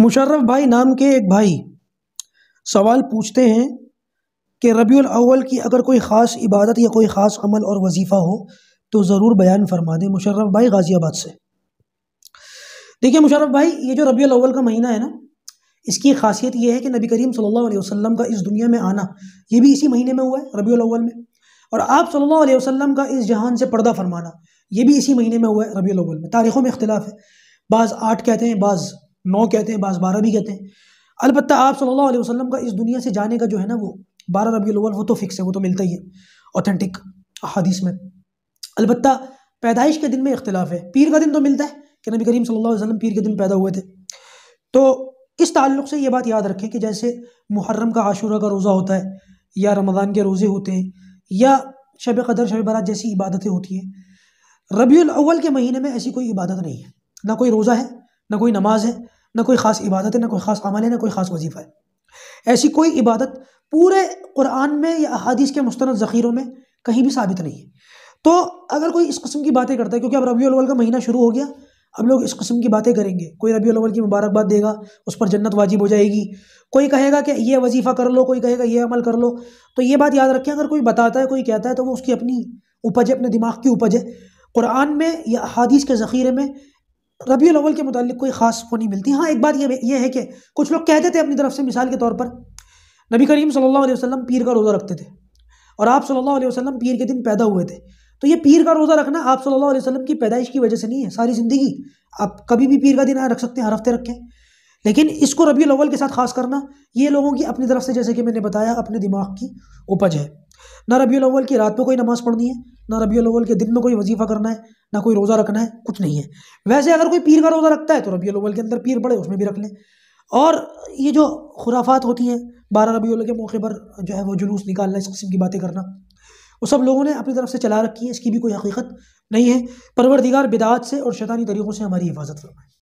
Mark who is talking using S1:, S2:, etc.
S1: मुशर्रफ भाई नाम के एक भाई सवाल पूछते हैं कि रबी अव्वल की अगर कोई ख़ास इबादत या कोई ख़ास अमल और वजीफ़ा हो तो ज़रूर बयान फरमा दें मुशर्रफ भाई गाज़ियाबाद से देखिए मुशर्रफ भाई ये जो रबी अव्वल का महीना है ना इसकी खासियत ये है कि नबी करीम सल्लल्लाहु अलैहि वसल्लम का इस दुनिया में आना ये भी इसी महीने में हुआ है रबी अव्वल में और आप सल्ला वसम का इस जहान से पर्दा फरमाना ये भी इसी महीने में हुआ है रबी अव्वल में तारीख़ों में इख्तलाफ है बाज़ आठ कहते हैं बाज़ नौ कहते हैं बास बारह भी कहते हैं अलबत्त आप सल्लल्लाहु अलैहि वसल्लम का इस दुनिया से जाने का जो है ना वो बारह रबी वो तो फिक्स है वो तो मिलता ही है ऑथेंटिक हदीस में अलबत् पैदाइश के दिन में इख्तलाफ है पीर का दिन तो मिलता है कि नबी करीम सल्लल्लाहु अलैहि वसल्लम पीर के दिन पैदा हुए थे तो इस ताल्लुक से ये बात याद रखें कि जैसे मुहर्रम का आशूरा का रोज़ा होता है या रमज़ान के रोज़े होते हैं या शब कदर शब बरात जैसी इबादतें होती हैं रबी अव्वल के महीने में ऐसी कोई इबादत नहीं है ना कोई रोज़ा है ना कोई नमाज है ना कोई ख़ास इबादत है ना कोई ख़ास अमल है ना कोई ख़ास वजीफ़ा है ऐसी कोई इबादत पूरे कुरान में या अहादीस के मुस्ंद ज़ख़ीरों में कहीं भी साबित नहीं है तो अगर कोई इस कस्म की बातें करता है क्योंकि अब रबी अलवल का महीना शुरू हो गया अब लोग इस कस्म की बातें करेंगे कोई रबी अलवल की मुबारकबाद देगा उस पर जन्नत वाजिब हो जाएगी कोई कहेगा कि ये वजीफ़ा कर लो कोई कहेगा ये अमल कर लो तो ये बात याद रखें अगर कोई बताता है कोई कहता है तो वो उसकी अपनी उपज है अपने दिमाग की उपज है कुरान में या अहादीस के ज़ख़ीरे में रबी अवल के मतलब कोई ख़ास वो नहीं मिलती हाँ एक बात ये ये है कि कुछ लोग कहते थे अपनी तरफ से मिसाल के तौर पर नबी करीम सल्लल्लाहु अलैहि वसल्लम पीर का रोज़ा रखते थे और आप सल्लल्लाहु अलैहि वसल्लम पीर के दिन पैदा हुए थे तो ये पीर का रोज़ा रखना आप सल्लल्लाहु अलैहि वसल्लम की पैदाइश की वजह से नहीं है सारी ज़िंदगी आप कभी भी पीर का दिन रख सकते हैं हर हफ्ते रखें लेकिन इसको रबी अवल के साथ ख़ास करना ये लोगों की अपनी तरफ से जैसे कि मैंने बताया अपने दिमाग की उपज है ना रबी अवल की रात में कोई नमाज़ पढ़नी है ना रबी अलोवल के दिन में कोई वजीफा करना है ना कोई रोज़ा रखना है कुछ नहीं है वैसे अगर कोई पीर का रोज़ा रखता है तो रबी अलोवल के अंदर पीर पड़े उसमें भी रख लें और ये जो खुराफात होती हैं बारह रबी के मौके पर जो है वो जुलूस निकालना इस किस्म की बातें करना वो सब लोगों ने अपनी तरफ से चला रखी है इसकी भी कोई हकीकत नहीं है परवरदिगार बिदात से और शैतानी तरीक़ों से हमारी हिफाजत फरमाए